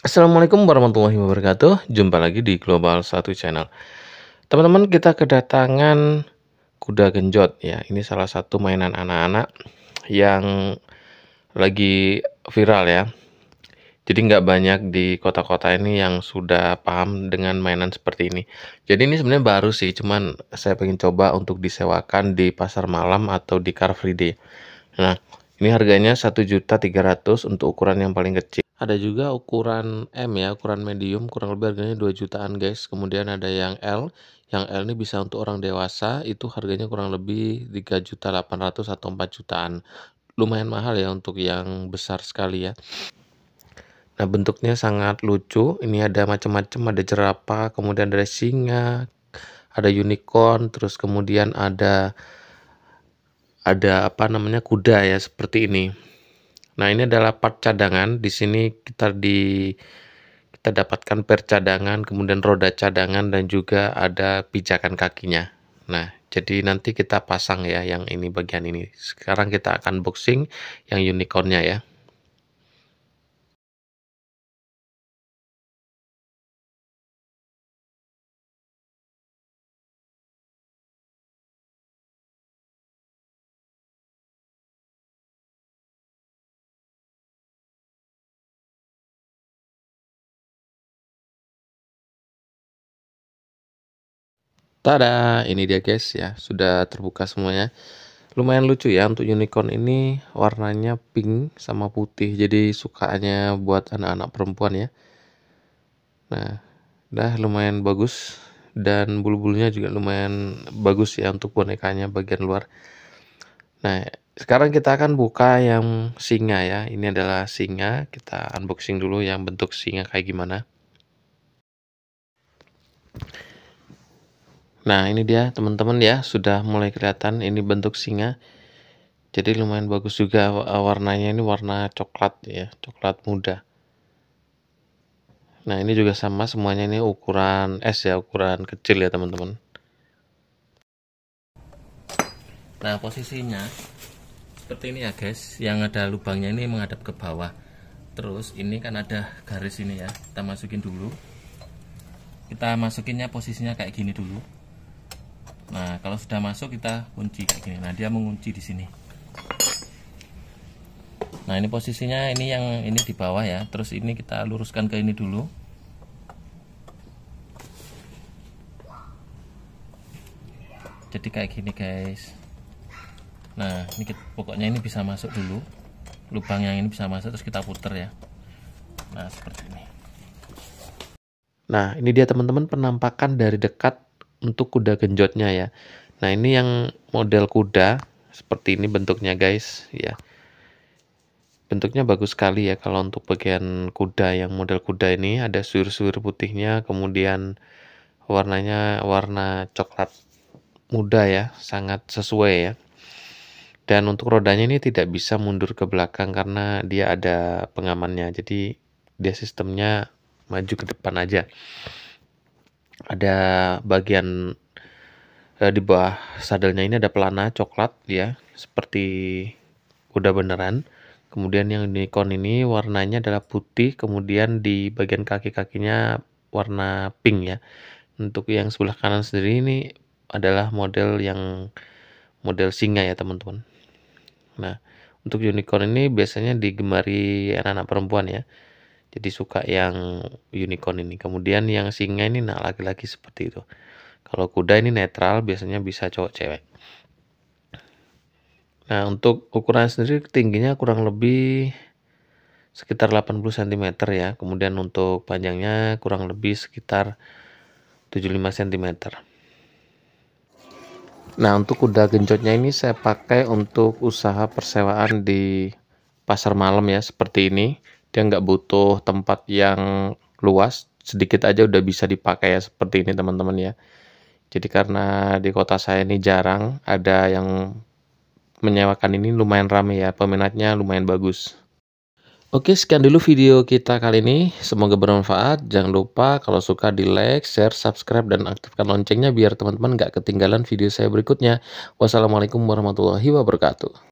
Assalamualaikum warahmatullahi wabarakatuh. Jumpa lagi di Global Satu Channel. Teman-teman, kita kedatangan kuda genjot ya. Ini salah satu mainan anak-anak yang lagi viral ya. Jadi nggak banyak di kota-kota ini yang sudah paham dengan mainan seperti ini. Jadi ini sebenarnya baru sih, cuman saya pengen coba untuk disewakan di pasar malam atau di Car Free Day. Nah, ini harganya juta 1.300 untuk ukuran yang paling kecil. Ada juga ukuran M ya, ukuran medium kurang lebih harganya 2 jutaan guys. Kemudian ada yang L, yang L ini bisa untuk orang dewasa itu harganya kurang lebih 3 juta 800 atau 4 jutaan. Lumayan mahal ya untuk yang besar sekali ya. Nah, bentuknya sangat lucu. Ini ada macam-macam, ada jerapah, kemudian ada singa, ada unicorn, terus kemudian ada ada apa namanya kuda ya seperti ini. Nah, ini adalah part cadangan. Di sini kita di kita dapatkan per cadangan, kemudian roda cadangan dan juga ada pijakan kakinya. Nah, jadi nanti kita pasang ya yang ini bagian ini. Sekarang kita akan boxing yang unicornnya ya. Tada, ini dia guys ya, sudah terbuka semuanya. Lumayan lucu ya untuk unicorn ini warnanya pink sama putih. Jadi sukanya buat anak-anak perempuan ya. Nah, dah lumayan bagus dan bulu-bulunya juga lumayan bagus ya untuk bonekanya bagian luar. Nah, sekarang kita akan buka yang singa ya. Ini adalah singa. Kita unboxing dulu yang bentuk singa kayak gimana. Nah, ini dia teman-teman ya, sudah mulai kelihatan ini bentuk singa. Jadi lumayan bagus juga eh, warnanya ini warna coklat ya, coklat muda. Nah, ini juga sama semuanya ini ukuran S ya, ukuran kecil ya, teman-teman. Nah, posisinya seperti ini ya, guys. Yang ada lubangnya ini menghadap ke bawah. Terus ini kan ada garis ini ya. Kita masukin dulu. Kita masukinnya posisinya kayak gini dulu nah kalau sudah masuk kita kunci kayak gini nah dia mengunci di sini nah ini posisinya ini yang ini di bawah ya terus ini kita luruskan ke ini dulu jadi kayak gini guys nah ini kita, pokoknya ini bisa masuk dulu lubang yang ini bisa masuk terus kita puter ya nah seperti ini nah ini dia teman-teman penampakan dari dekat untuk kuda genjotnya ya. Nah, ini yang model kuda seperti ini bentuknya guys ya. Bentuknya bagus sekali ya kalau untuk bagian kuda yang model kuda ini ada suir-suir putihnya kemudian warnanya warna coklat muda ya, sangat sesuai ya. Dan untuk rodanya ini tidak bisa mundur ke belakang karena dia ada pengamannya. Jadi dia sistemnya maju ke depan aja ada bagian eh, di bawah sadelnya ini ada pelana coklat ya seperti kuda beneran kemudian yang unicorn ini warnanya adalah putih kemudian di bagian kaki-kakinya warna pink ya untuk yang sebelah kanan sendiri ini adalah model yang model singa ya teman-teman nah untuk unicorn ini biasanya digemari anak-anak perempuan ya jadi suka yang unicorn ini kemudian yang singa ini nak laki-laki seperti itu kalau kuda ini netral biasanya bisa cowok cewek nah untuk ukuran sendiri tingginya kurang lebih sekitar 80 cm ya kemudian untuk panjangnya kurang lebih sekitar 75 cm nah untuk kuda gencotnya ini saya pakai untuk usaha persewaan di pasar malam ya seperti ini dia nggak butuh tempat yang luas sedikit aja udah bisa dipakai ya seperti ini teman-teman ya jadi karena di kota saya ini jarang ada yang menyewakan ini lumayan rame ya peminatnya lumayan bagus Oke, sekian dulu video kita kali ini. Semoga bermanfaat. Jangan lupa kalau suka di like, share, subscribe, dan aktifkan loncengnya biar teman-teman gak ketinggalan video saya berikutnya. Wassalamualaikum warahmatullahi wabarakatuh.